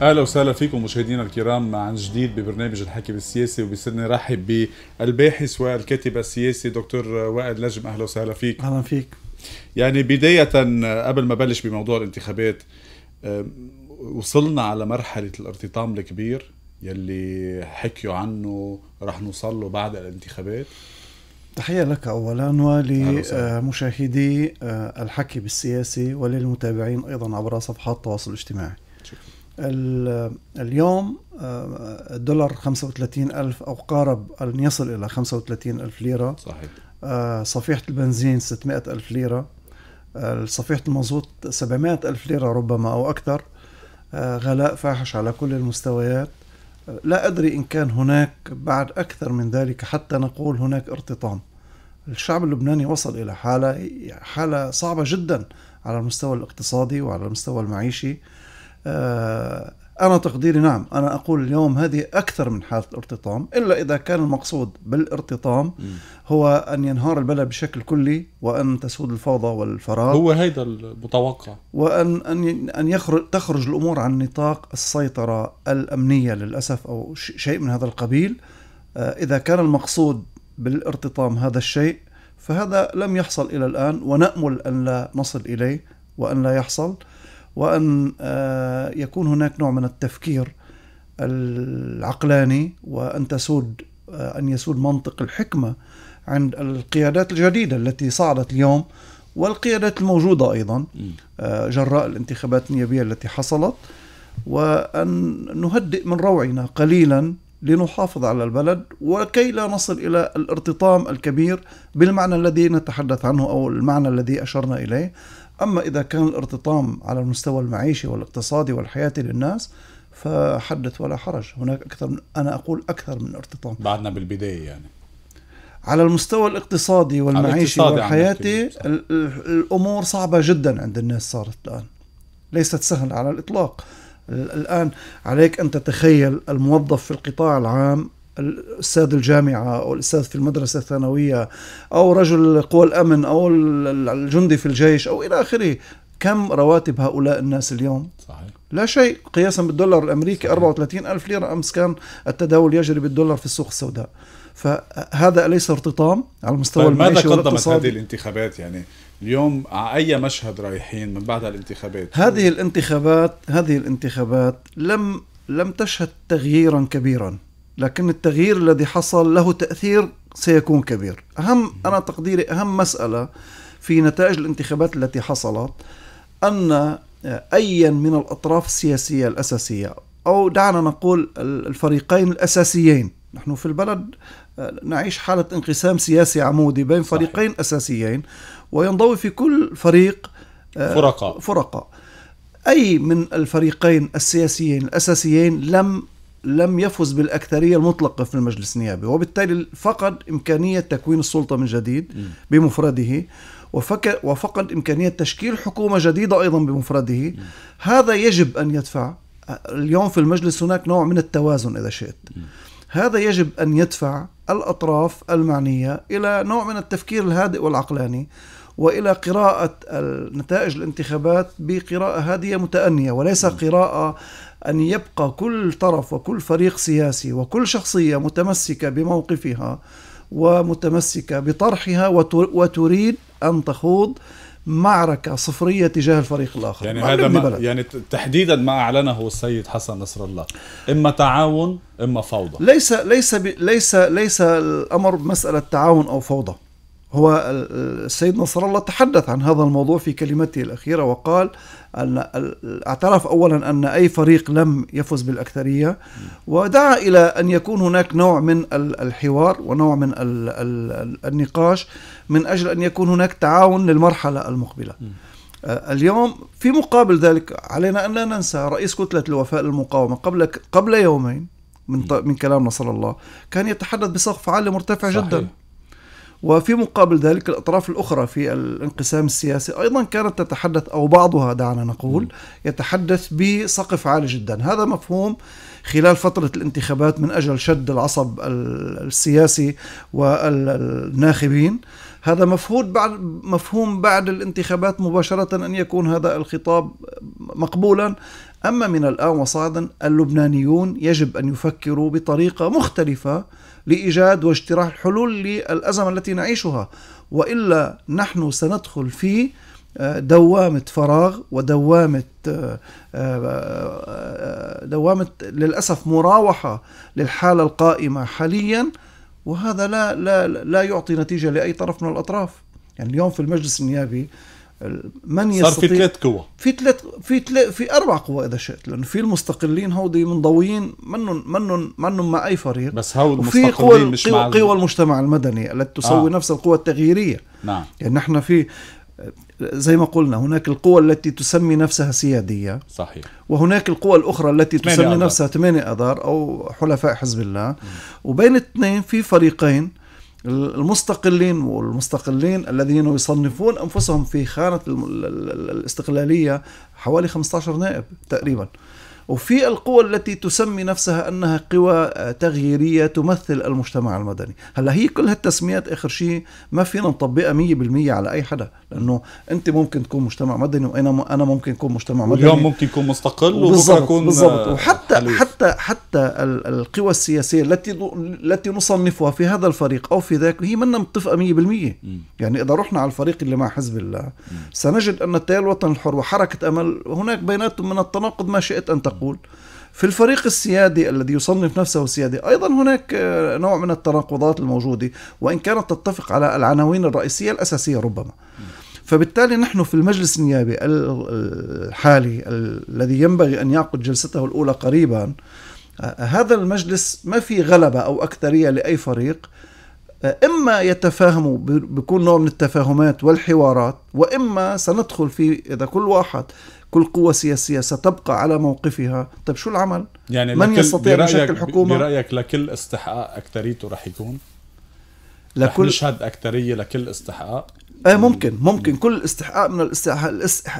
اهلا وسهلا فيكم مشاهدينا الكرام عن جديد ببرنامج الحكي بالسياسي وبصرنا نرحب بالباحث والكاتب السياسي دكتور وائل نجم اهلا وسهلا فيك اهلا فيك يعني بدايه قبل ما بلش بموضوع الانتخابات آه، وصلنا على مرحله الارتطام الكبير يلي حكيوا عنه رح نوصل له بعد الانتخابات تحية لك أولا ولمشاهدي آه، الحكي بالسياسي وللمتابعين أيضا عبر صفحات التواصل الاجتماعي اليوم آه، الدولار 35 ألف أو قارب أن يصل إلى 35 ألف ليرة صحيح آه، صفيحة البنزين 600 ألف ليرة آه، صفيحة المازوت 700 ألف ليرة ربما أو أكثر غلاء فاحش على كل المستويات لا أدري إن كان هناك بعد أكثر من ذلك حتى نقول هناك ارتطام الشعب اللبناني وصل إلى حالة حالة صعبة جدا على المستوى الاقتصادي وعلى المستوى المعيشي آه، أنا تقديري نعم أنا أقول اليوم هذه أكثر من حالة ارتطام إلا إذا كان المقصود بالارتطام هو أن ينهار البلد بشكل كلي وأن تسود الفوضى والفراغ هو هيدا المتوقع وأن أن أن يخرج تخرج الأمور عن نطاق السيطرة الأمنية للأسف أو شيء من هذا القبيل آه، إذا كان المقصود بالارتطام هذا الشيء فهذا لم يحصل إلى الآن ونأمل أن لا نصل إليه وأن لا يحصل وأن آه، يكون هناك نوع من التفكير العقلاني وأن تسود آه، أن يسود منطق الحكمة عند القيادات الجديدة التي صعدت اليوم والقيادات الموجودة أيضا آه، جراء الانتخابات النيابية التي حصلت وأن نهدئ من روعنا قليلا لنحافظ على البلد وكي لا نصل إلى الارتطام الكبير بالمعنى الذي نتحدث عنه أو المعنى الذي أشرنا إليه أما إذا كان الارتطام على المستوى المعيشي والاقتصادي والحياتي للناس فحدث ولا حرج هناك أكثر من أنا أقول أكثر من ارتطام بعدنا بالبداية يعني على المستوى الاقتصادي والمعيشي والحياتي الأمور صعبة جدا عند الناس صارت الآن ليست سهلة على الإطلاق الآن عليك أن تتخيل الموظف في القطاع العام الاستاذ الجامعه او الاستاذ في المدرسه الثانويه او رجل قوى الامن او الجندي في الجيش او الى اخره كم رواتب هؤلاء الناس اليوم صحيح لا شيء قياسا بالدولار الامريكي صحيح. 34 الف ليره امس كان التداول يجري بالدولار في السوق السوداء فهذا اليس ارتطام على المستوى طيب المعيشي ماذا قدمت هذه الانتخابات يعني اليوم على اي مشهد رايحين من بعد الانتخابات هذه الانتخابات هذه الانتخابات لم لم تشهد تغييرا كبيرا لكن التغيير الذي حصل له تأثير سيكون كبير أهم أنا تقديري أهم مسألة في نتائج الانتخابات التي حصلت أن آه، أيا من الأطراف السياسية الأساسية أو دعنا نقول الفريقين الأساسيين نحن في البلد آه، نعيش حالة انقسام سياسي عمودي بين صحيح. فريقين أساسيين وينضوي في كل فريق آه، فرقاء فرقاء أي من الفريقين السياسيين الأساسيين لم لم يفز بالأكثرية المطلقة في المجلس النيابي وبالتالي فقد إمكانية تكوين السلطة من جديد بمفرده وفقد إمكانية تشكيل حكومة جديدة أيضا بمفرده هذا يجب أن يدفع اليوم في المجلس هناك نوع من التوازن إذا شئت هذا يجب أن يدفع الأطراف المعنية إلى نوع من التفكير الهادئ والعقلاني والى قراءه نتائج الانتخابات بقراءه هاديه متانيه وليس قراءه أن يبقى كل طرف وكل فريق سياسي وكل شخصية متمسكة بموقفها ومتمسكة بطرحها وتريد أن تخوض معركة صفرية تجاه الفريق الآخر يعني هذا ما يعني تحديدا ما أعلنه السيد حسن نصر الله إما تعاون إما فوضى ليس ليس ليس ليس الأمر مسألة تعاون أو فوضى هو السيد نصر الله تحدث عن هذا الموضوع في كلمته الأخيرة وقال اعترف اولا ان اي فريق لم يفز بالاكثريه ودعا الى ان يكون هناك نوع من الحوار ونوع من النقاش من اجل ان يكون هناك تعاون للمرحله المقبله. آه، اليوم في مقابل ذلك علينا ان لا ننسى رئيس كتله الوفاء للمقاومه قبل قبل يومين من من كلام نصر الله كان يتحدث بسقف عالي مرتفع صحيح. جدا وفي مقابل ذلك الأطراف الأخرى في الانقسام السياسي أيضا كانت تتحدث أو بعضها دعنا نقول يتحدث بسقف عالي جدا هذا مفهوم خلال فترة الانتخابات من أجل شد العصب السياسي والناخبين هذا مفهوم بعد مفهوم بعد الانتخابات مباشرة أن يكون هذا الخطاب مقبولا أما من الآن وصاعدا اللبنانيون يجب أن يفكروا بطريقة مختلفة لإيجاد واجتراح الحلول للأزمة التي نعيشها وإلا نحن سندخل في دوامة فراغ ودوامة آه، آه، آه، دوامة للأسف مراوحة للحالة القائمة حاليا وهذا لا لا لا يعطي نتيجة لأي طرف من الأطراف يعني اليوم في المجلس النيابي من يستطيع صار في ثلاث قوى في ثلاث في ثلاث في اربع قوى اذا شئت لانه في المستقلين هودي منضويين منن منن منن مع اي فريق بس هو المستقلين قوى مش قوى, مع قوى المجتمع المدني التي تسوي آه. نفس القوى التغييريه نعم يعني نحن في زي ما قلنا هناك القوى التي تسمي نفسها سيادية صحيح وهناك القوى الأخرى التي تسمي أدار. نفسها ثمانية أدار أو حلفاء حزب الله م. وبين الاثنين في فريقين المستقلين والمستقلين الذين يصنفون أنفسهم في خانة الاستقلالية حوالي 15 نائب تقريبا وفي القوى التي تسمي نفسها أنها قوى تغييرية تمثل المجتمع المدني هلا هي كل هالتسميات آخر شيء ما فينا نطبقها 100% على أي حدا لأنه أنت ممكن تكون مجتمع مدني وأنا أنا ممكن أكون مجتمع مدني واليوم ممكن يكون مستقل وبكره يكون آه، بالضبط وحتى حليف. حتى حتى القوى السياسية التي التي نصنفها في هذا الفريق أو في ذاك هي منا متفقة 100% يعني إذا رحنا على الفريق اللي مع حزب الله سنجد أن التيار الوطني الحر وحركة أمل هناك بيناتهم من التناقض ما شئت أن تقول نقول في الفريق السيادي الذي يصنف نفسه سيادي أيضا هناك آه، نوع من التناقضات الموجودة وإن كانت تتفق على العناوين الرئيسية الأساسية ربما فبالتالي نحن في المجلس النيابي الحالي الذي ينبغي أن يعقد جلسته الأولى قريبا آه، هذا المجلس ما في غلبة أو أكثرية لأي فريق اما يتفاهموا بكل نوع من التفاهمات والحوارات واما سندخل في اذا كل واحد كل قوة سياسية ستبقى على موقفها طيب شو العمل يعني من يستطيع بشكل حكومة برأيك لكل استحقاق أكتريته رح يكون لكل رح نشهد أكترية لكل استحقاق ايه ممكن ممكن كل استحقاق من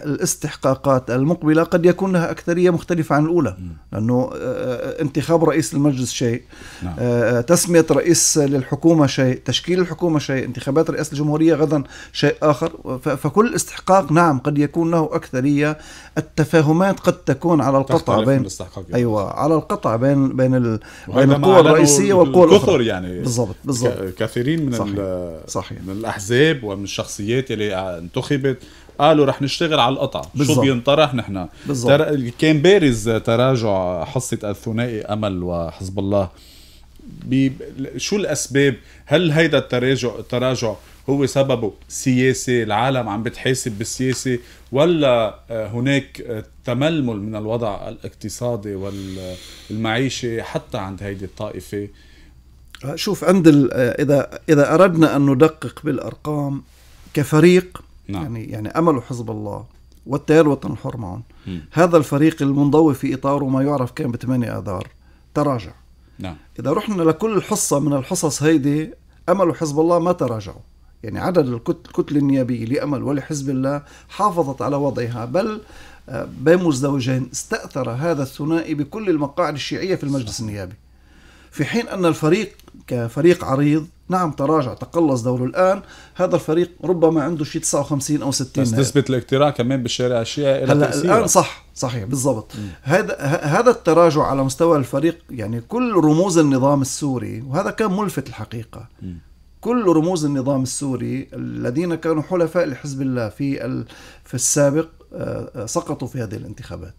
الاستحقاقات المقبلة قد يكون لها أكثرية مختلفة عن الأولى لأنه آه، آه، انتخاب رئيس المجلس شيء نعم. آه، تسمية رئيس للحكومة شيء تشكيل الحكومة شيء انتخابات رئاسة الجمهورية غدا شيء آخر فكل استحقاق نعم قد يكون له أكثرية التفاهمات قد تكون على القطع بين يعني. أيوة على القطع بين بين, بين القوى الرئيسية والقوى الأخرى يعني بالضبط بالضبط كثيرين من صحيح. صحيح. من الأحزاب ومن الشخص الشخصيات اللي آه، انتخبت قالوا رح نشتغل على القطع بالزبط. شو بينطرح نحن تر... كان بارز تراجع حصه الثنائي امل وحزب الله بي... شو الاسباب هل هيدا التراجع التراجع هو سببه سياسي العالم عم بتحاسب بالسياسه ولا آه، هناك آه، تململ من الوضع الاقتصادي والمعيشي حتى عند هيدي الطائفه شوف عند ال... اذا اذا اردنا ان ندقق بالارقام كفريق نعم. يعني يعني امل حزب الله والتيار الوطني الحر معهم هذا الفريق المنضوي في اطاره ما يعرف كان ب 8 اذار تراجع نعم اذا رحنا لكل حصه من الحصص هيدي امل وحزب الله ما تراجعوا يعني عدد الكتل النيابيه لامل ولحزب الله حافظت على وضعها بل آه، بين مزدوجين استاثر هذا الثنائي بكل المقاعد الشيعيه في المجلس النيابي في حين أن الفريق كفريق عريض نعم تراجع تقلص دوره الان هذا الفريق ربما عنده شيء 59 او 60 بس نسبه الاقتراع كمان بالشارع الشيعي الى الان صح صحيح بالضبط هذا هذا التراجع على مستوى الفريق يعني كل رموز النظام السوري وهذا كان ملفت الحقيقه م. كل رموز النظام السوري الذين كانوا حلفاء لحزب الله في في السابق آه، آه، سقطوا في هذه الانتخابات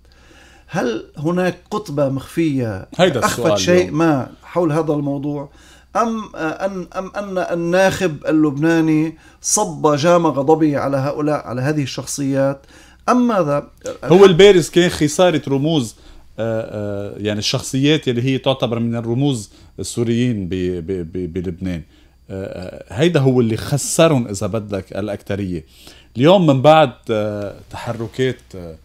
هل هناك قطبة مخفية هيدا أخفت شيء ما حول هذا الموضوع أم أن أم أن الناخب اللبناني صب جام غضبه على هؤلاء على هذه الشخصيات أم ماذا هو البارز كان خسارة رموز آه، آه، يعني الشخصيات اللي هي تعتبر من الرموز السوريين بلبنان آه، هيدا هو اللي خسرهم إذا بدك الأكترية اليوم من بعد تحركات آآ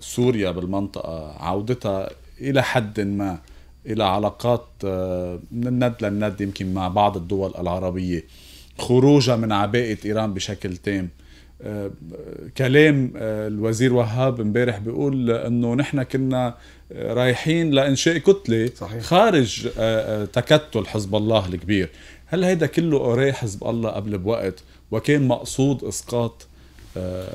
سوريا بالمنطقة عودتها إلى حد ما إلى علاقات آه، من الند للند يمكن مع بعض الدول العربية خروجها من عباءة إيران بشكل تام آه، كلام آه، الوزير وهاب امبارح بيقول انه نحن كنا رايحين لانشاء كتله صحيح. خارج تكتل حزب الله الكبير هل هيدا كله قراه حزب الله قبل بوقت وكان مقصود اسقاط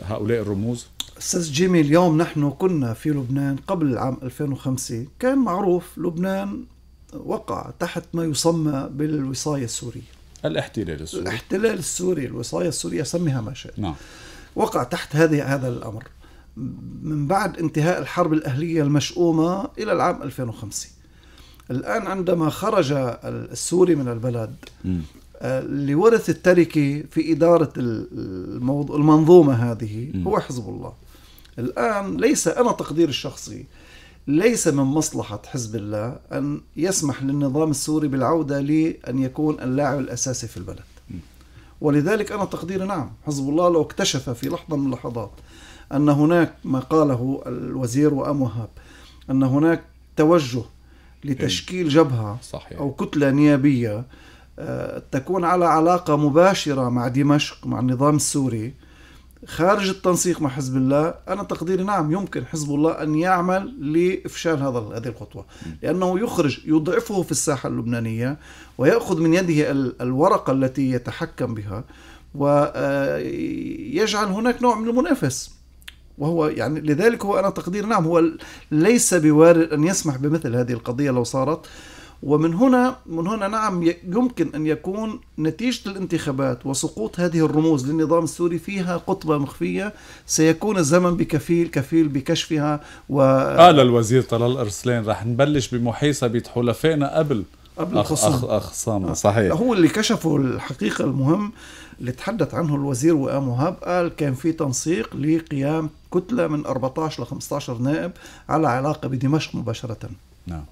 هؤلاء الرموز استاذ جيمي اليوم نحن كنا في لبنان قبل العام 2005 كان معروف لبنان وقع تحت ما يسمى بالوصايه السوريه الاحتلال السوري الاحتلال السوري الوصايه السوريه سميها ما شئت نعم وقع تحت هذه هذا الامر من بعد انتهاء الحرب الاهليه المشؤومه الى العام 2005 الان عندما خرج السوري من البلد م. اللي آه، ورث التركه في اداره المنظومه هذه م. هو حزب الله الآن ليس أنا تقديري الشخصي ليس من مصلحة حزب الله أن يسمح للنظام السوري بالعودة لأن يكون اللاعب الأساسي في البلد ولذلك أنا تقديري نعم حزب الله لو اكتشف في لحظة من اللحظات أن هناك ما قاله الوزير وأم وهاب أن هناك توجه لتشكيل إيه. جبهة صحيح. أو كتلة نيابية آه، تكون على علاقة مباشرة مع دمشق مع النظام السوري خارج التنسيق مع حزب الله انا تقديري نعم يمكن حزب الله ان يعمل لافشال هذا هذه الخطوه لانه يخرج يضعفه في الساحه اللبنانيه وياخذ من يده الورقه التي يتحكم بها ويجعل آه، هناك نوع من المنافس وهو يعني لذلك هو انا تقدير نعم هو ليس بوارد ان يسمح بمثل هذه القضيه لو صارت ومن هنا من هنا نعم يمكن ان يكون نتيجه الانتخابات وسقوط هذه الرموز للنظام السوري فيها قطبه مخفيه سيكون الزمن بكفيل كفيل بكشفها و قال الوزير طلال ارسلان رح نبلش بمحيصه حلفائنا قبل قبل الخصم أخ آه. صحيح هو اللي كشفه الحقيقة المهم اللي تحدث عنه الوزير وئام وهاب قال كان في تنسيق لقيام كتلة من 14 ل 15 نائب على علاقة بدمشق مباشرة نعم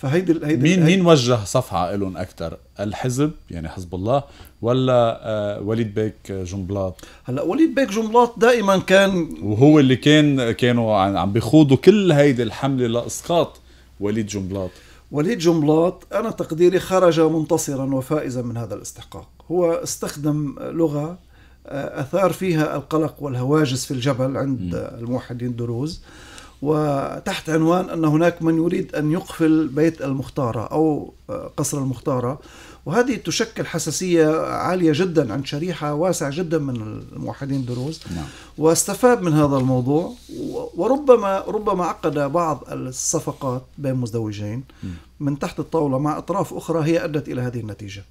فهيدي هيدي مين مين وجه صفعه لهم اكثر الحزب يعني حزب الله ولا آه وليد بيك آه، جنبلاط هلا وليد بيك جنبلاط دائما كان وهو اللي كان كانوا عم بيخوضوا كل هيدي الحمله لاسقاط وليد جنبلاط وليد جنبلاط انا تقديري خرج منتصرا وفائزا من هذا الاستحقاق هو استخدم لغه آه، اثار فيها القلق والهواجس في الجبل عند الموحدين دروز وتحت عنوان أن هناك من يريد أن يقفل بيت المختارة أو آه، قصر المختارة وهذه تشكل حساسية عالية جدا عند شريحة واسعة جدا من الموحدين دروز نعم. واستفاد من هذا الموضوع وربما ربما عقد بعض الصفقات بين مزدوجين من تحت الطاولة مع أطراف أخرى هي أدت إلى هذه النتيجة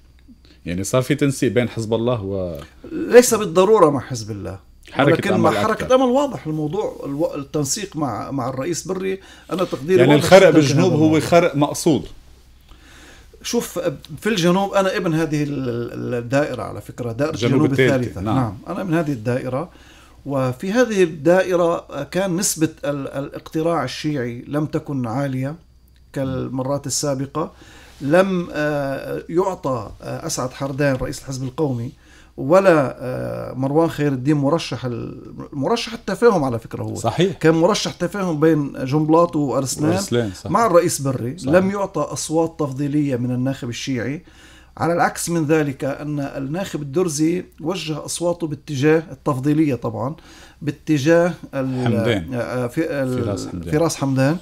يعني صار في تنسيق بين حزب الله و ليس بالضروره مع حزب الله حركة ولكن مع حركة أكثر. أمل واضح الموضوع التنسيق مع مع الرئيس بري أنا تقديري يعني الخرق بالجنوب هو خرق مقصود شوف في الجنوب أنا ابن هذه الدائرة على فكرة دائرة الجنوب, الجنوب الثالثة نعم. نعم أنا من هذه الدائرة وفي هذه الدائرة كان نسبة الاقتراع الشيعي لم تكن عالية كالمرات السابقة لم آه، يعطى آه، أسعد حردان رئيس الحزب القومي ولا آه، مروان خير الدين مرشح مرشح التفاهم على فكره هو صحيح كان مرشح تفاهم بين جنبلاط وارسلان مع الرئيس بري صحيح. لم يعطى اصوات تفضيليه من الناخب الشيعي على العكس من ذلك ان الناخب الدرزي وجه اصواته باتجاه التفضيليه طبعا باتجاه حمدان آه، آه، فراس حمدان, فراس حمدان.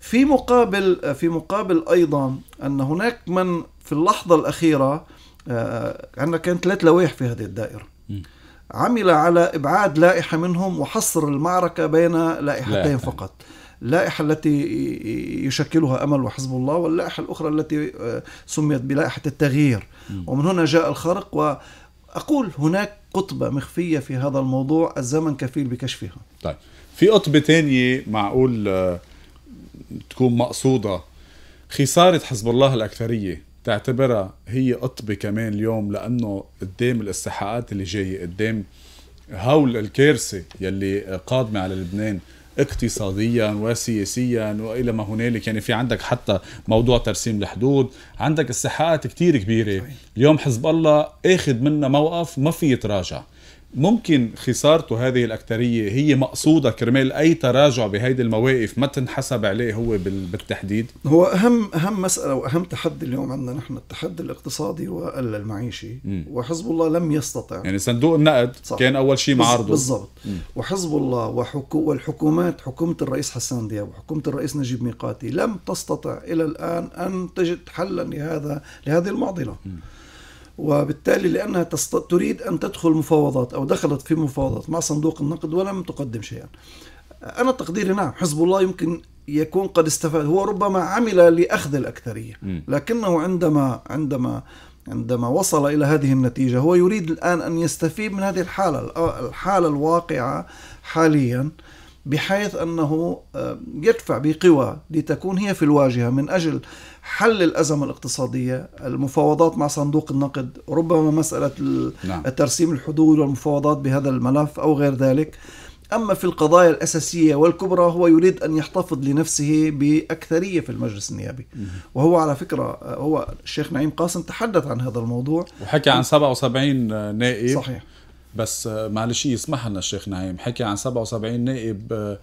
في مقابل في مقابل ايضا ان هناك من في اللحظه الاخيره آه، عندنا كان ثلاث لوائح في هذه الدائرة م. عمل على إبعاد لائحة منهم وحصر المعركة بين لائحتين فقط اللائحة التي يشكلها أمل وحزب الله واللائحة الأخرى التي آه، سميت بلائحة التغيير م. ومن هنا جاء الخرق وأقول هناك قطبة مخفية في هذا الموضوع الزمن كفيل بكشفها طيب في قطبة تانية معقول آه، تكون مقصودة خسارة حزب الله الأكثرية تعتبرها هي قطبة كمان اليوم لأنه قدام الاستحقاقات اللي جاية قدام هول الكارثة يلي قادمة على لبنان اقتصاديا وسياسيا والى ما هنالك يعني في عندك حتى موضوع ترسيم الحدود عندك استحقاقات كتير كبيره اليوم حزب الله اخذ منا موقف ما في يتراجع ممكن خسارته هذه الأكترية هي مقصودة كرمال أي تراجع بهيدي المواقف ما تنحسب عليه هو بالتحديد؟ هو أهم أهم مسألة وأهم تحدي اليوم عندنا نحن التحدي الاقتصادي والمعيشي وحزب الله لم يستطع يعني صندوق النقد صح. كان أول شيء معارضه بالضبط وحزب الله وحكو والحكومات حكومة الرئيس حسان دياب وحكومة الرئيس نجيب ميقاتي لم تستطع إلى الآن أن تجد حلا لهذا لهذه المعضلة م. وبالتالي لأنها تست... تريد أن تدخل مفاوضات أو دخلت في مفاوضات مع صندوق النقد ولم تقدم شيئا أنا تقديري نعم حزب الله يمكن يكون قد استفاد هو ربما عمل لأخذ الأكثرية لكنه عندما عندما عندما وصل إلى هذه النتيجة هو يريد الآن أن يستفيد من هذه الحالة الحالة الواقعة حاليا بحيث أنه آه، يدفع بقوى لتكون هي في الواجهة من أجل حل الأزمة الاقتصادية المفاوضات مع صندوق النقد ربما مسألة نعم. ترسيم الحدود والمفاوضات بهذا الملف أو غير ذلك أما في القضايا الأساسية والكبرى هو يريد أن يحتفظ لنفسه بأكثرية في المجلس النيابي وهو على فكرة هو الشيخ نعيم قاسم تحدث عن هذا الموضوع وحكى عن 77 نائب صحيح بس معلش يسمح إيه، لنا الشيخ نعيم حكى عن 77 نائب آه،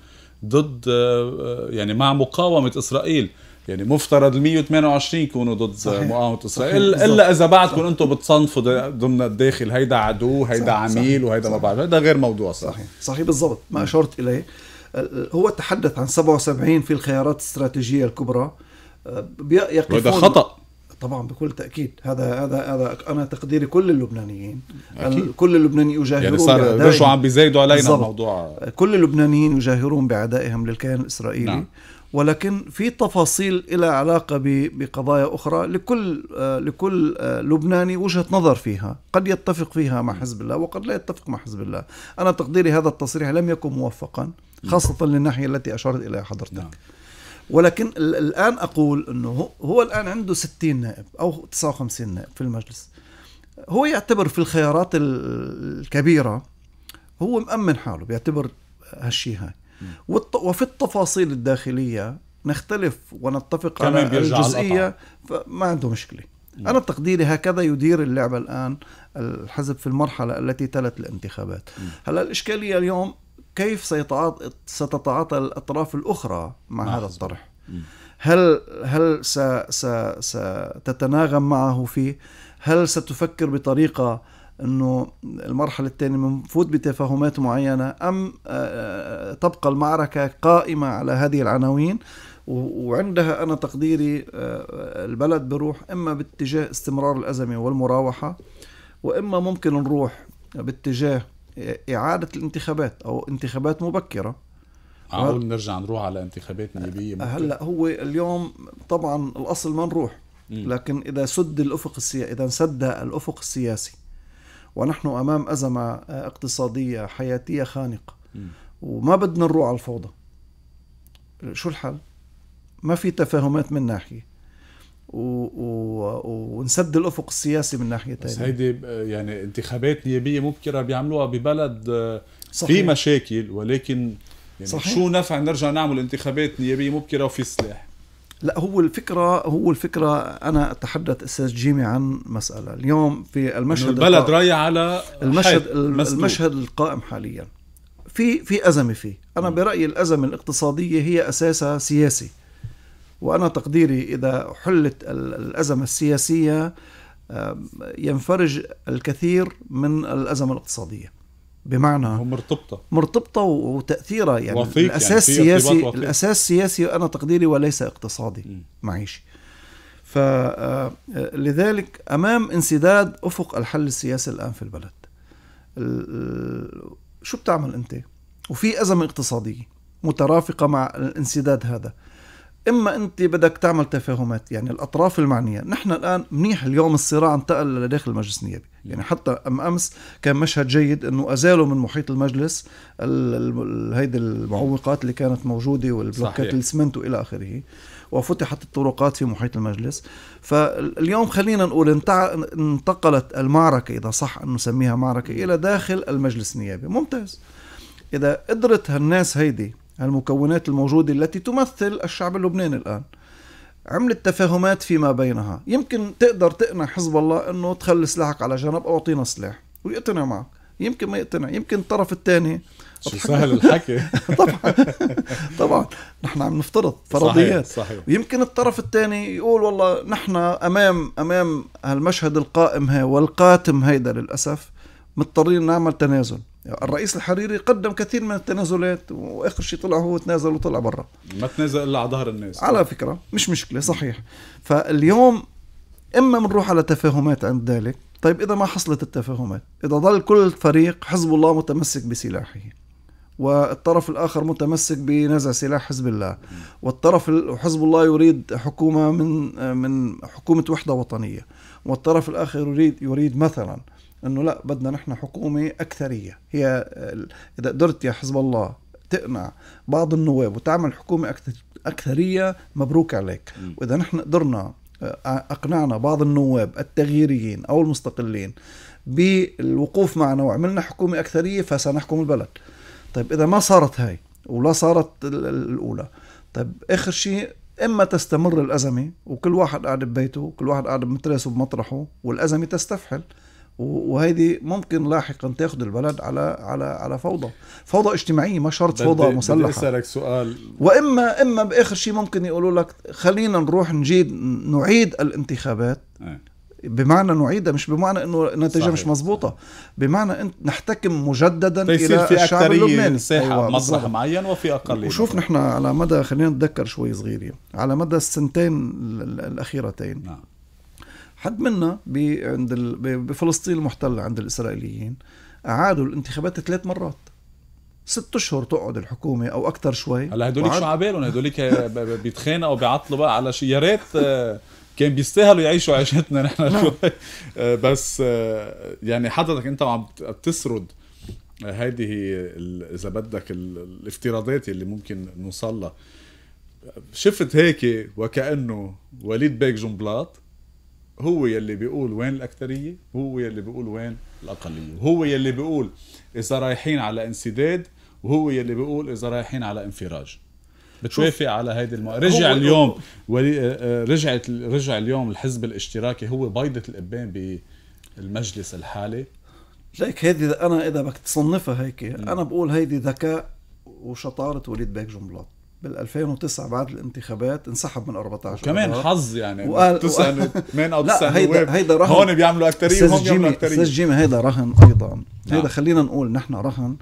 ضد آه، آه، يعني مع مقاومة إسرائيل يعني مفترض ال 128 يكونوا ضد مقاومه اسرائيل صحيح. الا اذا بعدكم انتم بتصنفوا ضمن الداخل هيدا عدو هيدا صحيح. عميل وهيدا ما بعرف هيدا غير موضوع صحيح صحيح, صحيح بالضبط ما اشرت اليه هو تحدث عن 77 في الخيارات الاستراتيجيه الكبرى يقفون وهذا خطا طبعا بكل تاكيد هذا هذا هذا انا تقديري كل اللبنانيين أكيد. يعني كل اللبنانيين يجاهرون يعني صار رجعوا عم بيزايدوا علينا الموضوع كل اللبنانيين يجاهرون بعدائهم للكيان الاسرائيلي نعم. ولكن في تفاصيل إلى علاقة بقضايا أخرى لكل آه، لكل آه، لبناني وجهة نظر فيها قد يتفق فيها مع حزب الله وقد لا يتفق مع حزب الله أنا تقديري هذا التصريح لم يكن موفقا خاصة للناحية التي أشرت إليها حضرتك نعم. ولكن الآن أقول أنه هو الآن عنده 60 نائب أو 59 نائب في المجلس هو يعتبر في الخيارات الكبيرة هو مأمن حاله بيعتبر هالشيء هاي وفي التفاصيل الداخليه نختلف ونتفق على الجزئيه فما عنده مشكله أنا بتقديري هكذا يدير اللعبة الآن الحزب في المرحلة التي تلت الانتخابات هلا الإشكالية اليوم كيف ستتعاطى الأطراف الأخرى مع هذا الطرح هل هل ستتناغم معه فيه هل ستفكر بطريقة أنه المرحلة الثانية منفوت بتفاهمات معينة أم آه، تبقى المعركة قائمة على هذه العناوين وعندها أنا تقديري آه، البلد بروح إما باتجاه استمرار الأزمة والمراوحة وإما ممكن نروح باتجاه إعادة الانتخابات أو انتخابات مبكرة معقول نرجع نروح على انتخابات نيابية هلا هو اليوم طبعا الأصل ما نروح لكن إذا سد الأفق السياسي إذا سد الأفق السياسي ونحن أمام أزمة آه، اقتصادية حياتية خانقة وما بدنا نروح على الفوضى شو الحل؟ ما في تفاهمات من ناحيه و... و... ونسد الافق السياسي من ناحيه ثانيه بس هيدي يعني انتخابات نيابيه مبكره بيعملوها ببلد آه، صحيح. في مشاكل ولكن يعني صحيح. شو نفع نرجع نعمل انتخابات نيابيه مبكره وفي سلاح لا هو الفكره هو الفكره انا اتحدث استاذ جيمي عن مساله اليوم في المشهد البلد رايح على المشهد المشهد القائم حاليا في في ازمه فيه انا برايي الازمه الاقتصاديه هي اساسها سياسي وانا تقديري اذا حلت الازمه السياسيه ينفرج الكثير من الازمه الاقتصاديه بمعنى مرتبطه مرتبطه وتاثيرها يعني, يعني، الاساس يعني سياسي وفيك. الاساس سياسي انا تقديري وليس اقتصادي م. معيشي فلذلك آه، آه، امام انسداد افق الحل السياسي الان في البلد شو بتعمل أنت؟ وفي أزمة اقتصادية مترافقة مع الانسداد هذا اما انت بدك تعمل تفاهمات يعني الاطراف المعنيه نحن الان منيح اليوم الصراع انتقل لداخل المجلس النيابي يعني حتى ام امس كان مشهد جيد انه ازالوا من محيط المجلس هيدي المعوقات اللي كانت موجوده والبلوكات السمنت والى اخره وفتحت الطرقات في محيط المجلس فاليوم خلينا نقول انتقلت المعركة إذا صح أن نسميها معركة إلى داخل المجلس النيابي ممتاز إذا قدرت هالناس هيدي المكونات الموجودة التي تمثل الشعب اللبناني الآن عملت تفاهمات فيما بينها يمكن تقدر تقنع حزب الله أنه تخلي سلاحك على جنب أو أعطينا سلاح ويقتنع معك يمكن ما يقتنع يمكن الطرف الثاني شو سهل الحكي طبعا طبعا نحن عم نفترض فرضيات صحيح صحيح ويمكن الطرف الثاني يقول والله نحن امام امام هالمشهد القائم هي والقاتم هيدا للاسف مضطرين نعمل تنازل يعني الرئيس الحريري قدم كثير من التنازلات واخر شيء طلع هو تنازل وطلع برا ما تنازل الا على ظهر الناس على فكره مش مشكله صحيح فاليوم اما بنروح على تفاهمات عند ذلك طيب اذا ما حصلت التفاهمات اذا ظل كل فريق حزب الله متمسك بسلاحه والطرف الآخر متمسك بنزع سلاح حزب الله والطرف حزب الله يريد حكومة من من حكومة وحدة وطنية والطرف الآخر يريد يريد مثلا أنه لا بدنا نحن حكومة أكثرية هي إذا قدرت يا حزب الله تقنع بعض النواب وتعمل حكومة أكثرية مبروك عليك وإذا نحن قدرنا آه، أقنعنا بعض النواب التغييريين أو المستقلين بالوقوف معنا وعملنا حكومة أكثرية فسنحكم البلد طيب اذا ما صارت هاي ولا صارت الاولى طيب اخر شيء اما تستمر الازمه وكل واحد قاعد ببيته وكل واحد قاعد بمترسه بمطرحه والازمه تستفحل وهيدي ممكن لاحقا تاخذ البلد على على على فوضى فوضى اجتماعيه ما شرط فوضى مسلحه بدي اسالك سؤال واما اما باخر شيء ممكن يقولوا لك خلينا نروح نجيد نعيد الانتخابات أي. بمعنى نعيدها مش بمعنى انه النتيجه مش مزبوطة بمعنى انت نحتكم مجددا الى في الشعب اللبناني ساحه بمسرح أيوة، معين وفي اقليه وشوف نحن على مدى خلينا نتذكر شوي صغيرين على مدى السنتين الاخيرتين نعم. حد منا عند بفلسطين المحتله عند الاسرائيليين اعادوا الانتخابات ثلاث مرات ست اشهر تقعد الحكومه او اكثر شوي هلا هدوليك شو بالهم هدوليك بيتخانقوا بيعطلوا بقى على شيء يا ريت آه، كان بيستاهلوا يعيشوا عيشتنا نحن نعم. آه، بس آه، يعني حضرتك انت عم بتسرد آه، هذه اذا بدك الافتراضات اللي ممكن نوصل لها شفت هيك وكانه وليد بيك جنبلاط هو يلي بيقول وين الاكثريه هو يلي بيقول وين الاقليه هو يلي بيقول اذا رايحين على انسداد وهو يلي بيقول اذا رايحين على انفراج بتوافق على هيدي الم... رجع اليوم ولي... آه، آه، رجعت رجع اليوم الحزب الاشتراكي هو بيضه القبان بالمجلس الحالي ليك هيدي انا اذا بدك تصنفها هيك انا بقول هيدي ذكاء وشطاره وليد بيك جملات بال 2009 بعد الانتخابات انسحب من 14 كمان حظ يعني وقال تسعة ثمان او تسعة هيدا هيدا رهن هون بيعملوا اكثريه هون بيعملوا اكثريه استاذ جيمي هيدا رهن ايضا نعم. هيدا خلينا نقول نحن رهن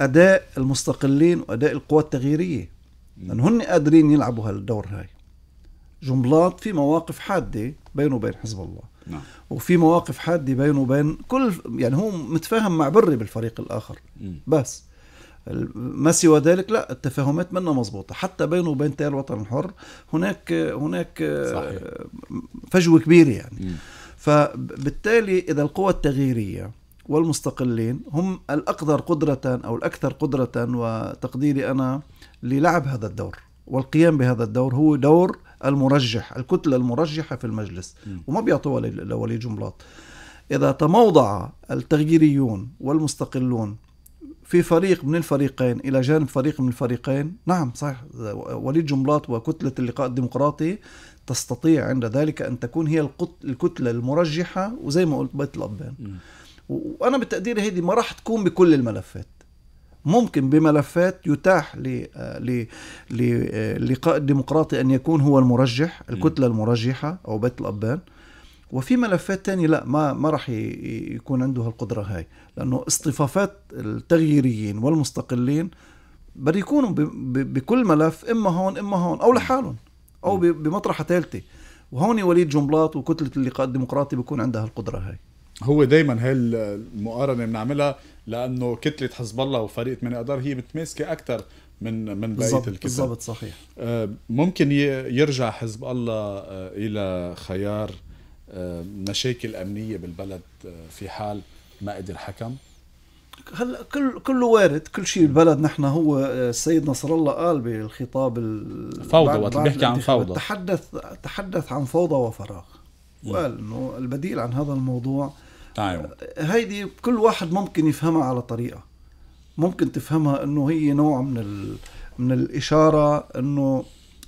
اداء المستقلين واداء القوى التغييريه لان هن قادرين يلعبوا هالدور هاي جملات في مواقف حاده بينه وبين حزب الله نعم. وفي مواقف حاده بينه وبين كل يعني هو متفاهم مع بري بالفريق الاخر م. بس ما سوى ذلك لا التفاهمات منا مضبوطه حتى بينه وبين تيار الوطن الحر هناك هناك صحيح. فجوه كبيره يعني م. فبالتالي اذا القوى التغييريه والمستقلين هم الاقدر قدره او الاكثر قدره وتقديري انا للعب هذا الدور والقيام بهذا الدور هو دور المرجح الكتلة المرجحة في المجلس وما بيعطوها لولي جملات إذا تموضع التغييريون والمستقلون في فريق من الفريقين إلى جانب فريق من الفريقين نعم صحيح وليد جملات وكتلة اللقاء الديمقراطي تستطيع عند ذلك أن تكون هي الكتلة المرجحة وزي ما قلت بيت الأبان وأنا بتقديري هيدي ما راح تكون بكل الملفات ممكن بملفات يتاح للقاء الديمقراطي أن يكون هو المرجح الكتلة المرجحة أو بيت الأبان وفي ملفات تانية لا ما ما راح يكون عنده هالقدرة هاي لأنه اصطفافات التغييريين والمستقلين بده يكونوا بكل ملف إما هون إما هون أو لحالهم أو بمطرحة ثالثة وهون وليد جنبلاط وكتلة اللقاء الديمقراطي بيكون عندها القدرة هاي هو دائما هالمقارنه بنعملها لانه كتله حزب الله وفريق 8 اقدار هي متماسكه اكثر من من بقيه الكتل بالضبط صحيح آه، ممكن يرجع حزب الله آه، الى خيار آه، مشاكل امنيه بالبلد في حال ما قدر حكم هلا كل كله وارد كل شيء البلد نحن هو السيد نصر الله قال بالخطاب فوضى وقت بيحكي عن فوضى تحدث تحدث عن فوضى وفراغ وقال انه البديل عن هذا الموضوع تعاون هيدي كل واحد ممكن يفهمها على طريقه ممكن تفهمها انه هي نوع من ال... من الاشاره انه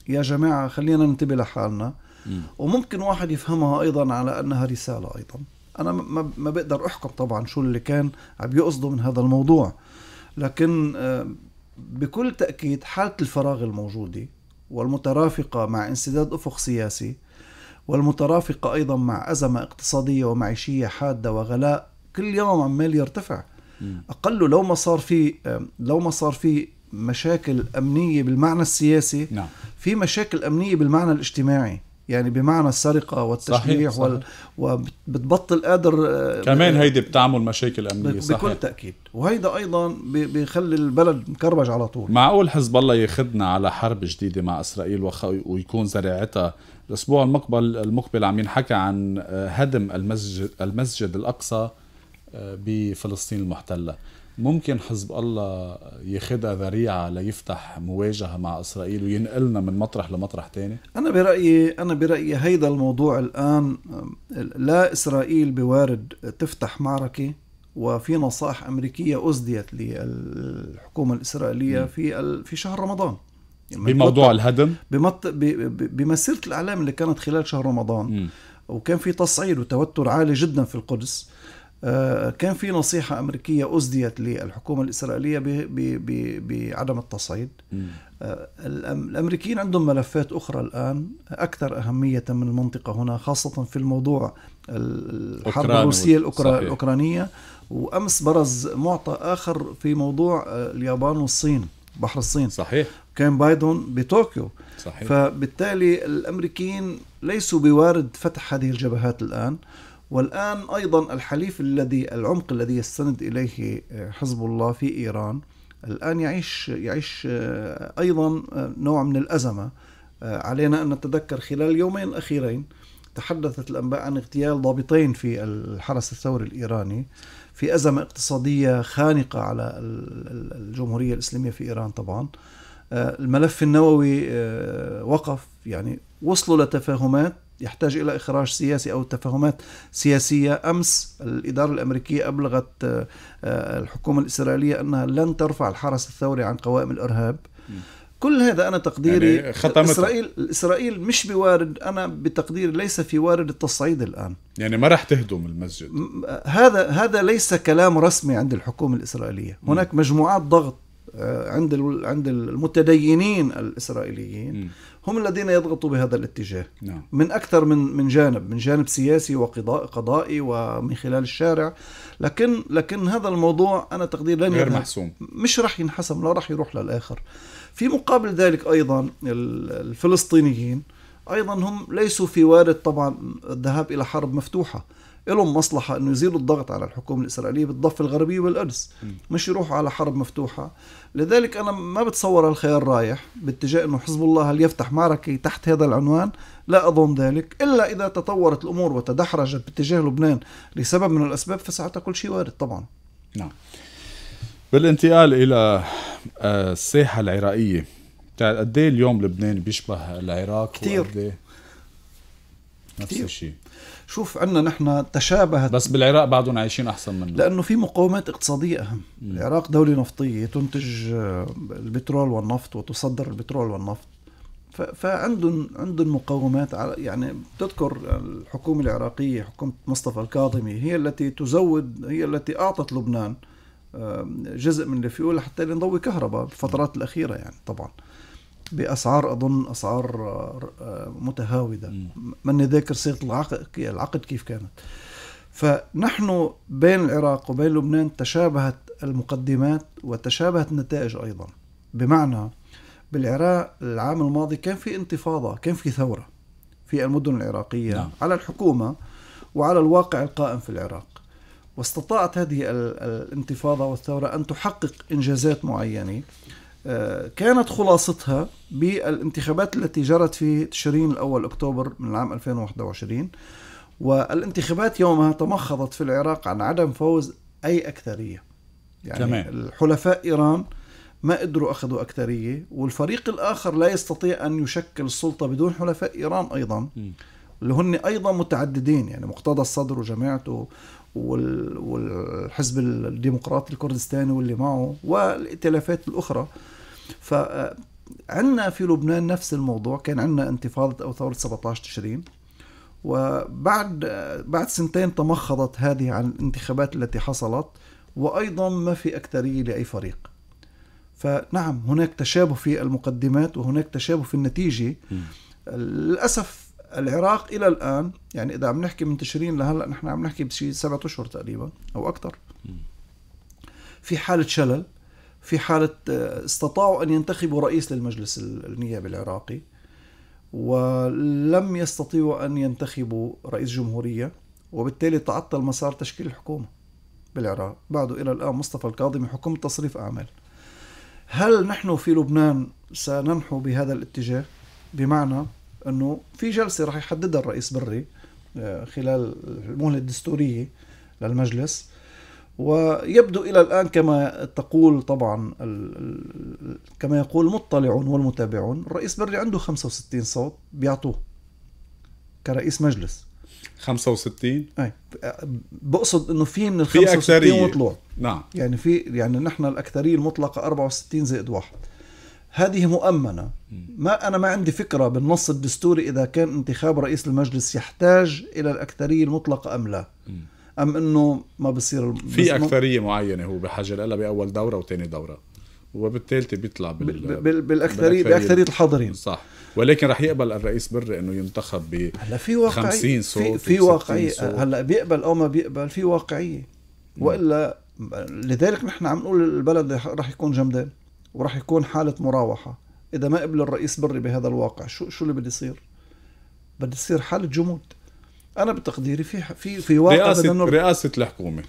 يا جماعه خلينا ننتبه لحالنا م. وممكن واحد يفهمها ايضا على انها رساله ايضا انا ما, ما بقدر احكم طبعا شو اللي كان عم يقصده من هذا الموضوع لكن آه، بكل تاكيد حاله الفراغ الموجوده والمترافقه مع انسداد افق سياسي والمترافقة أيضا مع أزمة اقتصادية ومعيشية حادة وغلاء كل يوم عمال يرتفع أقله لو ما صار في لو ما صار في مشاكل أمنية بالمعنى السياسي نعم. في مشاكل أمنية بالمعنى الاجتماعي يعني بمعنى السرقة والتشريع صحيح صحيح. وال... وبتبطل قادر كمان آه، هيدي بتعمل مشاكل أمنية صحيح بكل تأكيد وهيدا أيضا بيخلي البلد مكربج على طول معقول حزب الله ياخذنا على حرب جديدة مع إسرائيل وخ... ويكون زريعتها الاسبوع المقبل المقبل عم ينحكى عن آه، هدم المسجد المسجد الاقصى آه، بفلسطين المحتله ممكن حزب الله يخدها ذريعه ليفتح مواجهه مع اسرائيل وينقلنا من مطرح لمطرح تاني انا برايي انا برايي هيدا الموضوع الان لا اسرائيل بوارد تفتح معركه وفي نصائح امريكيه اسديت للحكومه الاسرائيليه في في شهر رمضان يعني بموضوع الهدم بمط... ب... بمسيره الاعلام اللي كانت خلال شهر رمضان م. وكان في تصعيد وتوتر عالي جدا في القدس آه، كان في نصيحة أمريكية أسديت للحكومة الإسرائيلية ب ب ب بعدم التصعيد م. آه، الأمريكيين عندهم ملفات أخرى الآن أكثر أهمية من المنطقة هنا خاصة في الموضوع الحرب الروسية الأوكرا... الأوكرانية وأمس برز معطى آخر في موضوع آه، اليابان والصين بحر الصين صحيح كان بايدن بطوكيو صحيح. فبالتالي الامريكيين ليسوا بوارد فتح هذه الجبهات الان والان ايضا الحليف الذي العمق الذي يستند اليه آه، حزب الله في ايران الان يعيش يعيش آه، ايضا آه، نوع من الازمه علينا ان نتذكر خلال اليومين الاخيرين تحدثت الانباء عن اغتيال ضابطين في الحرس الثوري الايراني في ازمه اقتصاديه خانقه على الجمهوريه الاسلاميه في ايران طبعا آه، الملف النووي آه، وقف يعني وصلوا لتفاهمات يحتاج الى اخراج سياسي او تفاهمات سياسيه امس الاداره الامريكيه ابلغت آه، الحكومه الاسرائيليه انها لن ترفع الحرس الثوري عن قوائم الارهاب كل هذا انا تقديري يعني ختمت. اسرائيل اسرائيل مش بوارد انا بتقديري ليس في وارد التصعيد الان يعني ما راح تهدم المسجد هذا هذا ليس كلام رسمي عند الحكومه الاسرائيليه هناك مجموعات ضغط آه، عند عند المتدينين الاسرائيليين هم الذين يضغطوا بهذا الاتجاه نعم. من اكثر من من جانب من جانب سياسي وقضائي ومن خلال الشارع لكن لكن هذا الموضوع انا تقدير لن غير محسوم مش راح ينحسم لا راح يروح للاخر في مقابل ذلك ايضا الفلسطينيين ايضا هم ليسوا في وارد طبعا الذهاب الى حرب مفتوحه لهم مصلحة أنه يزيلوا الضغط على الحكومة الإسرائيلية بالضفة الغربية والقدس مش يروحوا على حرب مفتوحة لذلك أنا ما بتصور الخيار رايح باتجاه أنه حزب الله هل يفتح معركة تحت هذا العنوان لا أظن ذلك إلا إذا تطورت الأمور وتدحرجت باتجاه لبنان لسبب من الأسباب فساعتها كل شيء وارد طبعا نعم بالانتقال إلى آه، الساحة العراقية قد إيه اليوم لبنان بيشبه العراق كثير إيه؟ نفس الشيء شوف عندنا نحن تشابهت بس بالعراق بعدهم عايشين احسن منه لانه في مقومات اقتصاديه اهم م. العراق دوله نفطيه تنتج آه، البترول والنفط وتصدر البترول والنفط فعندهم عندهم مقومات يعني بتذكر الحكومه العراقيه حكومه مصطفى الكاظمي هي التي تزود هي التي اعطت لبنان جزء من الفيول حتى نضوي كهرباء بالفترات الاخيره يعني طبعا باسعار اظن اسعار آه، متهاوده ماني ذاكر صيغه العقد العقد كيف كانت فنحن بين العراق وبين لبنان تشابهت المقدمات وتشابهت النتائج ايضا بمعنى بالعراق العام الماضي كان في انتفاضه كان في ثوره في المدن العراقيه نعم. على الحكومه وعلى الواقع القائم في العراق واستطاعت هذه الانتفاضه والثوره ان تحقق انجازات معينه آه، كانت خلاصتها بالانتخابات التي جرت في تشرين الأول أكتوبر من العام 2021 والانتخابات يومها تمخضت في العراق عن عدم فوز أي أكثرية يعني جميل. الحلفاء إيران ما قدروا أخذوا أكثرية والفريق الآخر لا يستطيع أن يشكل السلطة بدون حلفاء إيران أيضا م. اللي هن أيضا متعددين يعني مقتضى الصدر وجماعته والحزب الديمقراطي الكردستاني واللي معه والائتلافات الأخرى فعندنا آه، في لبنان نفس الموضوع كان عندنا انتفاضة أو ثورة 17 تشرين وبعد آه، بعد سنتين تمخضت هذه عن الانتخابات التي حصلت وأيضا ما في أكثرية لأي فريق فنعم هناك تشابه في المقدمات وهناك تشابه في النتيجة للأسف العراق إلى الآن يعني إذا عم نحكي من تشرين لهلأ نحن عم نحكي بشيء سبعة أشهر تقريبا أو أكثر في حالة شلل في حالة آه، استطاعوا أن ينتخبوا رئيس للمجلس النيابي العراقي ولم يستطيعوا أن ينتخبوا رئيس جمهورية وبالتالي تعطل مسار تشكيل الحكومة بالعراق بعده إلى الآن مصطفى الكاظمي حكم تصريف أعمال هل نحن في لبنان سننحو بهذا الاتجاه بمعنى أنه في جلسة راح يحددها الرئيس بري آه، خلال المهلة الدستورية للمجلس ويبدو إلى الآن كما تقول طبعا كما يقول مطلعون والمتابعون الرئيس بري عنده 65 صوت بيعطوه كرئيس مجلس 65 اي بقصد انه في من ال 65 وطلوع نعم يعني في يعني نحن الاكثريه المطلقه 64 زائد واحد هذه مؤمنه ما انا ما عندي فكره بالنص الدستوري اذا كان انتخاب رئيس المجلس يحتاج الى الاكثريه المطلقه ام لا م. ام انه ما بصير في اكثريه معينه هو بحاجه لها باول دوره وثاني دوره وبالثالثه بيطلع بال... بال... بالاكثريه باكثريه الحاضرين صح ولكن رح يقبل الرئيس بري انه ينتخب ب هلا في واقعيه 50 صوت في, في واقعيه هلا بيقبل او ما بيقبل في واقعيه والا لذلك نحن عم نقول البلد رح يكون جمدان ورح يكون حاله مراوحه اذا ما قبل الرئيس بري بهذا الواقع شو شو اللي بده يصير؟ بده يصير حاله جمود انا بتقديري في في في واقع رئاسه رئاسه الحكومه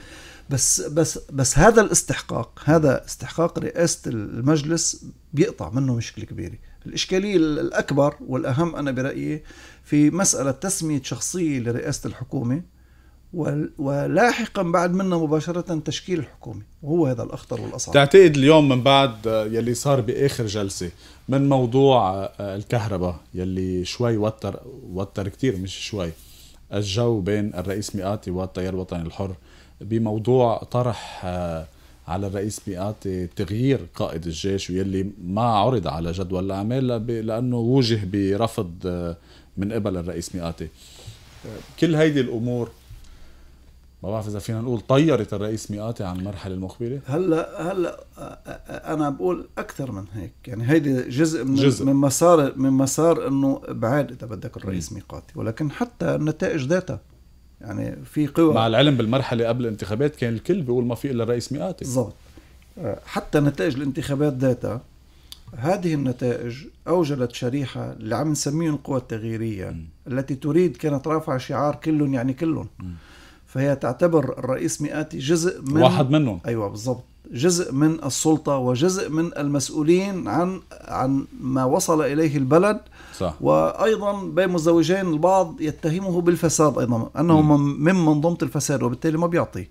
بس بس بس هذا الاستحقاق هذا استحقاق رئاسه المجلس بيقطع منه مشكله كبيره الإشكالية الأكبر والأهم أنا برأيي في مسألة تسمية شخصية لرئاسة الحكومة ولاحقا بعد منها مباشرة تشكيل الحكومة وهو هذا الأخطر والأصعب تعتقد اليوم من بعد يلي صار بآخر جلسة من موضوع آه، الكهرباء يلي شوي وتر وتر كتير مش شوي الجو بين الرئيس مئاتي والتيار الوطني الحر بموضوع طرح آه، على الرئيس مئاتي تغيير قائد الجيش ويلي ما عرض على جدول الاعمال لانه وجه برفض آه، من قبل الرئيس مئاتي آه، كل هيدي الامور ما بعرف اذا فينا نقول طيرت الرئيس مئاتي عن المرحله المقبله هلا هلا انا بقول اكثر من هيك يعني هيدي جزء من جزء. من مسار من مسار انه ابعاد اذا بدك الرئيس ميقاتي ولكن حتى النتائج ذاتها يعني في قوى مع العلم بالمرحله قبل الانتخابات كان الكل بيقول ما في الا الرئيس مئاتي بالضبط حتى نتائج الانتخابات ذاتها هذه النتائج أوجدت شريحة اللي عم نسميهم القوى التغييرية م. التي تريد كانت رافعة شعار كلهم يعني كلهم فهي تعتبر الرئيس مئاتي جزء من واحد منهم ايوه بالضبط جزء من السلطة وجزء من المسؤولين عن عن ما وصل إليه البلد صح. وأيضا بين مزدوجين البعض يتهمه بالفساد أيضا أنه م. من منظومة الفساد وبالتالي ما بيعطي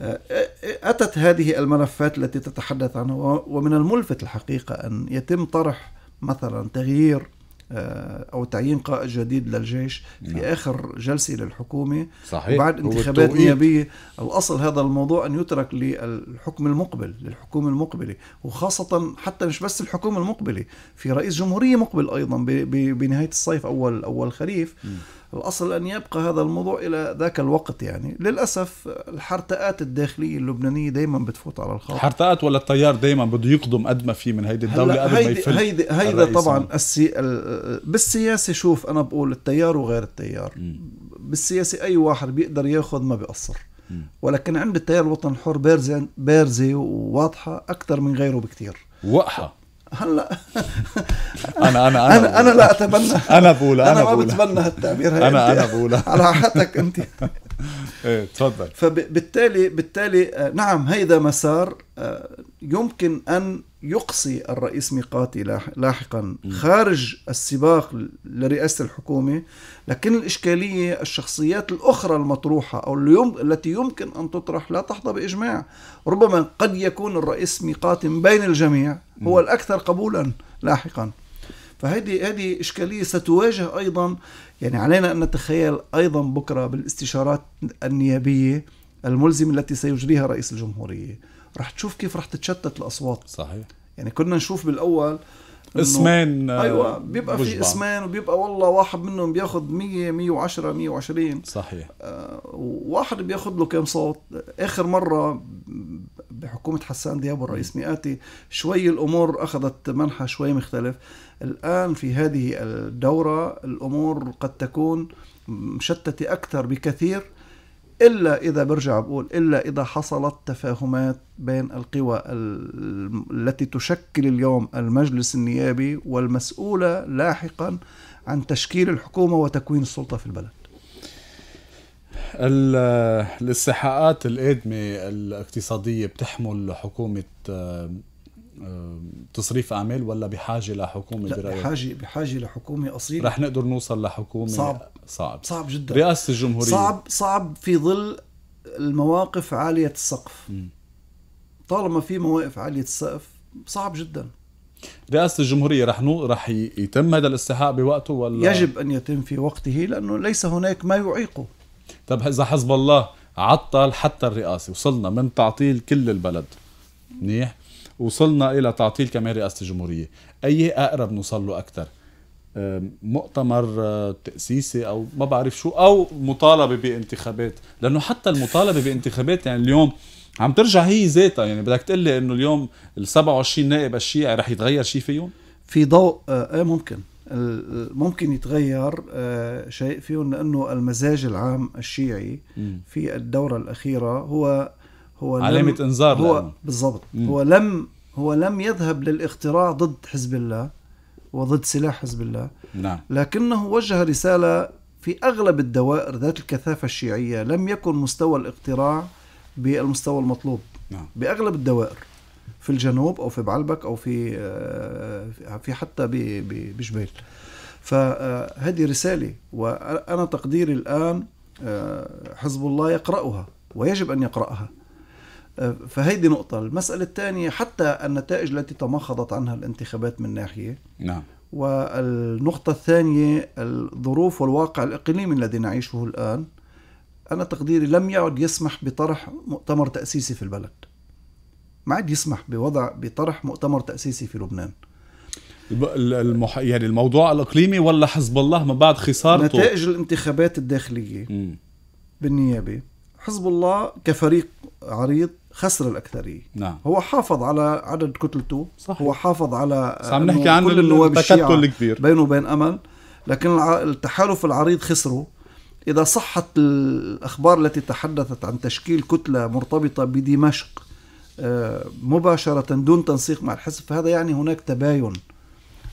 أه، أه، أتت هذه الملفات التي تتحدث عنها ومن الملفت الحقيقة أن يتم طرح مثلا تغيير آه، او تعيين قائد جديد للجيش في نعم. اخر جلسه للحكومه صحيح وبعد انتخابات نيابيه الاصل هذا الموضوع ان يترك للحكم المقبل للحكومه المقبله وخاصه حتى مش بس الحكومه المقبله في رئيس جمهوريه مقبل ايضا بنهايه الصيف اول اول خريف م. الأصل أن يبقى هذا الموضوع إلى ذاك الوقت يعني للأسف الحرتقات الداخلية اللبنانية دايما بتفوت على الخط الحرتقات ولا التيار دايما بده يقدم قد ما في من هيدي الدولة قبل ما يفل هيدي, هيدي طبعا السي... ال... بالسياسة شوف أنا بقول التيار وغير التيار م. بالسياسة أي واحد بيقدر ياخذ ما بيقصر ولكن عند التيار الوطني الحر بارزة بارزة وواضحة أكثر من غيره بكثير وقحة هلا انا انا انا انا لا اتبنى انا بولا انا, ما بتبنى هالتعبير انا انا بولا على راحتك انت ايه تفضل فبالتالي بالتالي آه، نعم هيدا مسار آه، يمكن ان يقصي الرئيس ميقاتي لاحقا خارج السباق لرئاسة الحكومة لكن الإشكالية الشخصيات الأخرى المطروحة أو التي يمكن أن تطرح لا تحظى بإجماع ربما قد يكون الرئيس ميقاتي بين الجميع هو الأكثر قبولا لاحقا فهذه هذه إشكالية ستواجه أيضا يعني علينا أن نتخيل أيضا بكرة بالاستشارات النيابية الملزمة التي سيجريها رئيس الجمهورية رح تشوف كيف رح تتشتت الأصوات صحيح يعني كنا نشوف بالاول اسمين ايوه آه، بيبقى بجبع. في اسمين وبيبقى والله واحد منهم بياخذ 100 110 120 صحيح آه، وواحد بياخذ له كم صوت اخر مره بحكومه حسان دياب والرئيس مئاتي شوي الامور اخذت منحى شوي مختلف الان في هذه الدوره الامور قد تكون مشتته اكثر بكثير إلا إذا برجع بقول إلا إذا حصلت تفاهمات بين القوى التي تشكل اليوم المجلس النيابي والمسؤولة لاحقا عن تشكيل الحكومة وتكوين السلطة في البلد الاستحقاقات القادمة الاقتصادية بتحمل حكومة تصريف اعمال ولا بحاجه لحكومه لا برايك؟ بحاجه بحاجه لحكومه اصيله رح نقدر نوصل لحكومه صعب صعب صعب جدا رئاسه الجمهوريه صعب صعب في ظل المواقف عاليه السقف م. طالما في مواقف عاليه السقف صعب جدا رئاسة الجمهورية رح نو... رح يتم هذا الاستحقاق بوقته ولا يجب أن يتم في وقته لأنه ليس هناك ما يعيقه طب إذا حزب الله عطل حتى الرئاسة وصلنا من تعطيل كل البلد منيح وصلنا الى تعطيل كمان رئاسه الجمهوريه اي اقرب نوصل له اكثر مؤتمر آه، تأسيسي أو ما بعرف شو أو مطالبة بانتخابات لأنه حتى المطالبة بانتخابات يعني اليوم عم ترجع هي ذاتها يعني بدك تقول لي انه اليوم ال 27 نائب الشيعي رح يتغير شيء فيهم؟ في ضوء آه، ايه ممكن آه، ممكن يتغير شيء فيهم لانه المزاج العام الشيعي في الدوره الاخيره هو هو علامة انذار هو بالضبط هو لم هو لم يذهب للاختراع ضد حزب الله وضد سلاح حزب الله نعم. لكنه وجه رسالة في أغلب الدوائر ذات الكثافة الشيعية لم يكن مستوى الاقتراع بالمستوى المطلوب نعم. بأغلب الدوائر في الجنوب أو في بعلبك أو في آه، في حتى بجبيل فهذه رسالة وأنا تقديري الآن آه، حزب الله يقرأها ويجب أن يقرأها فهيدي نقطة المسألة الثانية حتى النتائج التي تمخضت عنها الانتخابات من ناحية نعم والنقطة الثانية الظروف والواقع الإقليمي الذي نعيشه الآن أنا تقديري لم يعد يسمح بطرح مؤتمر تأسيسي في البلد ما عاد يسمح بوضع بطرح مؤتمر تأسيسي في لبنان المح... يعني الموضوع الإقليمي ولا حزب الله ما بعد خسارته نتائج الانتخابات الداخلية م. بالنيابة حزب الله كفريق عريض خسر الأكثرية نعم. هو حافظ على عدد كتلته صحيح. هو حافظ على عم نحكي عن كل النواب الشيعة الكبير بينه وبين أمل لكن التحالف العريض خسره إذا صحت الأخبار التي تحدثت عن تشكيل كتلة مرتبطة بدمشق آه، مباشرة دون تنسيق مع الحزب فهذا يعني هناك تباين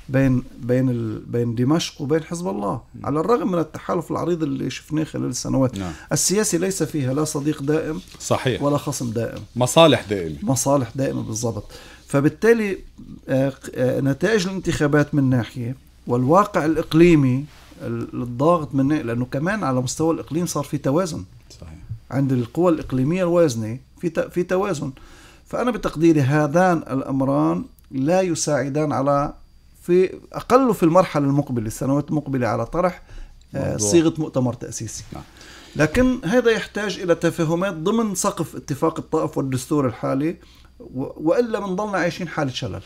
بين بين ال... بين دمشق وبين حزب الله على الرغم من التحالف العريض اللي شفناه خلال السنوات نعم. السياسي ليس فيها لا صديق دائم صحيح ولا خصم دائم مصالح دائمة مصالح دائمة بالضبط فبالتالي آه، آه، نتائج الانتخابات من ناحية والواقع الإقليمي الضاغط من لأنه كمان على مستوى الإقليم صار في توازن صحيح. عند القوى الإقليمية الوازنة في في توازن فأنا بتقديري هذان الأمران لا يساعدان على في اقله في المرحله المقبله السنوات المقبله على طرح آه، موضوع. صيغه مؤتمر تاسيسي نعم. لكن هذا يحتاج الى تفاهمات ضمن سقف اتفاق الطائف والدستور الحالي والا بنضلنا عايشين حاله شلل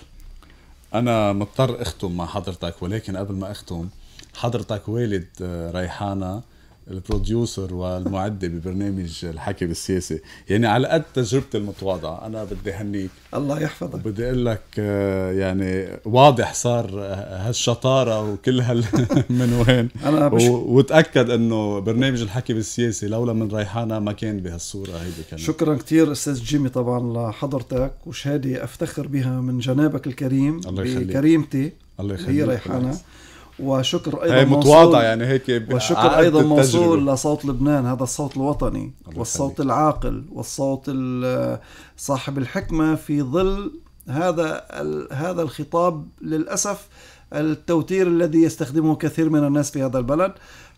انا مضطر اختم مع حضرتك ولكن قبل ما اختم حضرتك والد آه، ريحانه البروديوسر والمعده ببرنامج الحكي بالسياسه يعني على قد تجربتي المتواضعه انا بدي هنيك الله يحفظك بدي اقول لك آه، يعني واضح صار هالشطاره وكل هال من وين انا بش... و... وتاكد انه برنامج الحكي بالسياسه لولا من ريحانه ما كان بهالصوره هيدي كان شكرا كثير استاذ جيمي طبعا لحضرتك وشهاده افتخر بها من جنابك الكريم الله يخليك. بكريمتي الله يخليك هي ريحانه وشكر ايضا هي متواضع يعني هيك وشكر ايضا موصول لصوت لبنان هذا الصوت الوطني والصوت حليك. العاقل والصوت صاحب الحكمه في ظل هذا هذا الخطاب للاسف التوتير الذي يستخدمه كثير من الناس في هذا البلد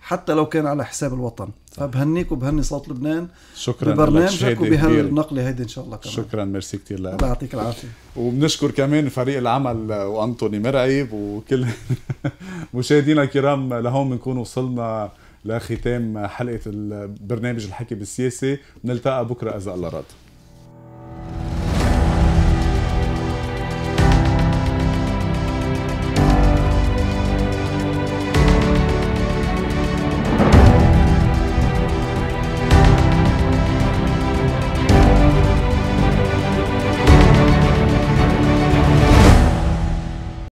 حتى لو كان على حساب الوطن فبهنيك وبهني صوت لبنان شكرا ببرنامجك وبهالنقله هيدي ان شاء الله كمان شكرا ميرسي كثير لك الله يعطيك العافيه وبنشكر كمان فريق العمل وانطوني مرعيب وكل مشاهدينا الكرام لهون بنكون وصلنا لختام حلقه برنامج الحكي بالسياسه بنلتقى بكره اذا الله راد